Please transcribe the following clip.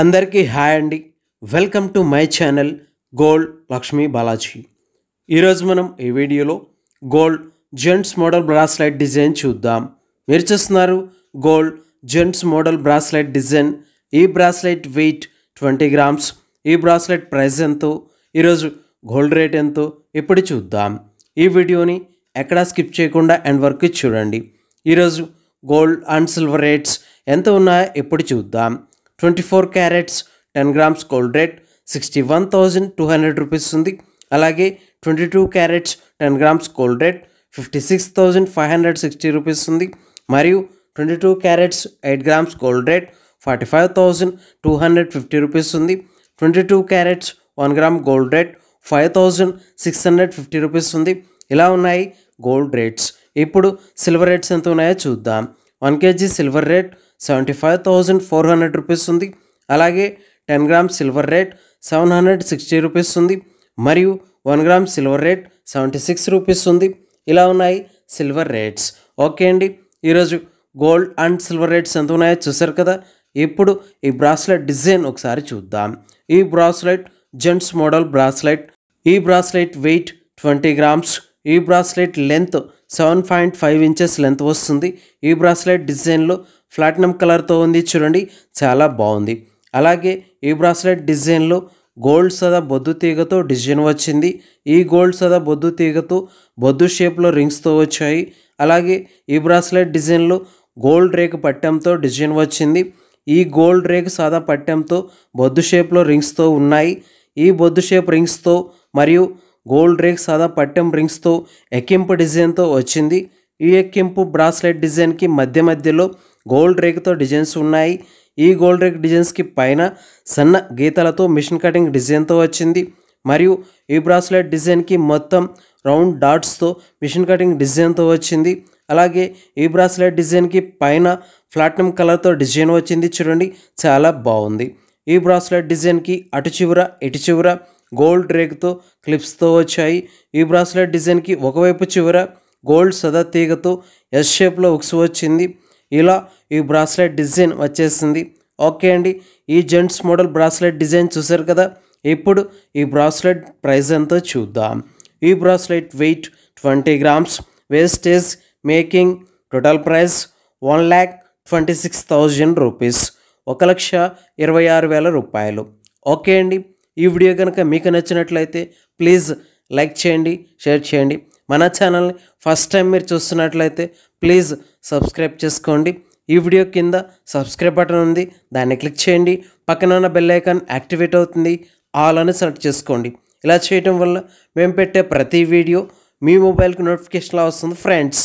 అందరికీ హాయ్ అండి welcome to my channel gold Lakshmi Balaji ఈరోజు మనం ఈ వీడియోలో gold gents model bracelet design చూద్దాం మీరు చూస్తున్నారు gold gents model bracelet design ఈ బ్రాస్లైట్ వెయిట్ ట్వంటీ గ్రామ్స్ ఈ బ్రాస్లైట్ ప్రైస్ ఎంతో ఈరోజు గోల్డ్ రేట్ ఎంతో ఇప్పుడు చూద్దాం ఈ వీడియోని ఎక్కడా స్కిప్ చేయకుండా అండ్ వర్క్ చూడండి ఈరోజు గోల్డ్ అండ్ సిల్వర్ రేట్స్ ఎంత ఉన్నాయో ఇప్పుడు చూద్దాం twenty four carats ten grams gold rate sixty one thousand two hundred rupees ఉంది అలాగే twenty two carats ten grams gold rate fifty six thousand five hundred sixty rupees ఉంది మరియు twenty two carats eight grams gold rate forty five thousand two hundred fifty rupees ఉంది twenty two carats one gram gold rate five thousand six hundred fifty rupees ఉంది ఇలా ఉన్నాయి gold rates ఇప్పుడు silver rates ఎంత ఉన్నాయో చూద్దాం one kg silver rate seventy five thousand four hundred rupees ఉంది అలాగే ten gram silver rate seven hundred sixty rupees ఉంది మరియు one gram silver rate seventy six rupees ఉంది ఇలా ఉన్నాయి సిల్వర్ రేట్స్ ఓకే అండి ఈరోజు గోల్డ్ అండ్ సిల్వర్ రేట్స్ ఎంత ఉన్నాయో చూసారు కదా ఇప్పుడు ఈ బ్రాస్లెట్ డిజైన్ ఒకసారి చూద్దాం ఈ బ్రాస్లెట్ జెంట్స్ మోడల్ బ్రాస్లెట్ ఈ బ్రాస్లెట్ వెయిట్ ట్వంటీ గ్రామ్స్ ఈ bracelet length seven point five inches length వస్తుంది ఈ బ్రాస్లెట్ డిజైన్లో ప్లాటినం కలర్తో ఉంది చూడండి చాలా బాగుంది అలాగే ఈ బ్రాస్లెట్ డిజైన్లో గోల్డ్ సదా బొద్దు తీగతో డిజైన్ వచ్చింది ఈ గోల్డ్ సదా బొద్దు తీగతో బొద్దు షేప్లో రింగ్స్తో వచ్చాయి అలాగే ఈ బ్రాస్లెట్ డిజైన్లో గోల్డ్ రేకు పట్టెంతో డిజైన్ వచ్చింది ఈ గోల్డ్ రేకు సాదా పట్టెంతో బొద్దు షేప్లో రింగ్స్తో ఉన్నాయి ఈ బొద్దు షేప్ రింగ్స్తో మరియు గోల్డ్ రేక్ సాదా పట్టెం రింగ్స్తో ఎక్కింపు డిజైన్తో వచ్చింది ఈ ఎక్కింపు బ్రాస్లెట్ డిజైన్కి మధ్య మధ్యలో గోల్డ్ రేక్తో డిజైన్స్ ఉన్నాయి ఈ గోల్డ్ రేక్ డిజైన్స్కి పైన సన్న గీతలతో మిషన్ కటింగ్ డిజైన్తో వచ్చింది మరియు ఈ బ్రాస్లెట్ డిజైన్కి మొత్తం రౌండ్ డాట్స్తో మిషన్ కటింగ్ డిజైన్తో వచ్చింది అలాగే ఈ బ్రాస్లెట్ డిజైన్కి పైన ప్లాటినం కలర్తో డిజైన్ వచ్చింది చూడండి చాలా బాగుంది ఈ బ్రాస్లెట్ డిజైన్కి అటు చివర ఇటు చివర గోల్డ్ రేక్తో క్లిప్స్తో వచ్చాయి ఈ బ్రాస్లెట్ డిజైన్కి ఒకవైపు చివర గోల్డ్ సదా తీగతో ఎస్ షేప్లో ఉక్స్ వచ్చింది ఇలా ఈ బ్రాస్లెట్ డిజైన్ వచ్చేసింది ఓకే అండి ఈ జెంట్స్ మోడల్ బ్రాస్లెట్ డిజైన్ చూసారు కదా ఇప్పుడు ఈ బ్రాస్లెట్ ప్రైస్ ఎంతో చూద్దాం ఈ bracelet weight twenty grams wastage making total price one lakh twenty six thousand rupees ఒక లక్ష ఇరవై ఆరు వేల రూపాయలు ఓకే అండి ఈ వీడియో కనుక మీకు నచ్చినట్లయితే ప్లీజ్ లైక్ చేయండి షేర్ చేయండి మన ఛానల్ని ఫస్ట్ టైం మీరు చూస్తున్నట్లయితే ప్లీజ్ సబ్స్క్రైబ్ చేసుకోండి ఈ వీడియో కింద సబ్స్క్రైబ్ బటన్ ఉంది దాన్ని క్లిక్ చేయండి పక్కన ఉన్న బెల్లైకాన్ యాక్టివేట్ అవుతుంది ఆల్ అని సెలెక్ట్ చేసుకోండి ఇలా చేయటం వల్ల మేము పెట్టే ప్రతి వీడియో మీ మొబైల్కి నోటిఫికేషన్లా వస్తుంది ఫ్రెండ్స్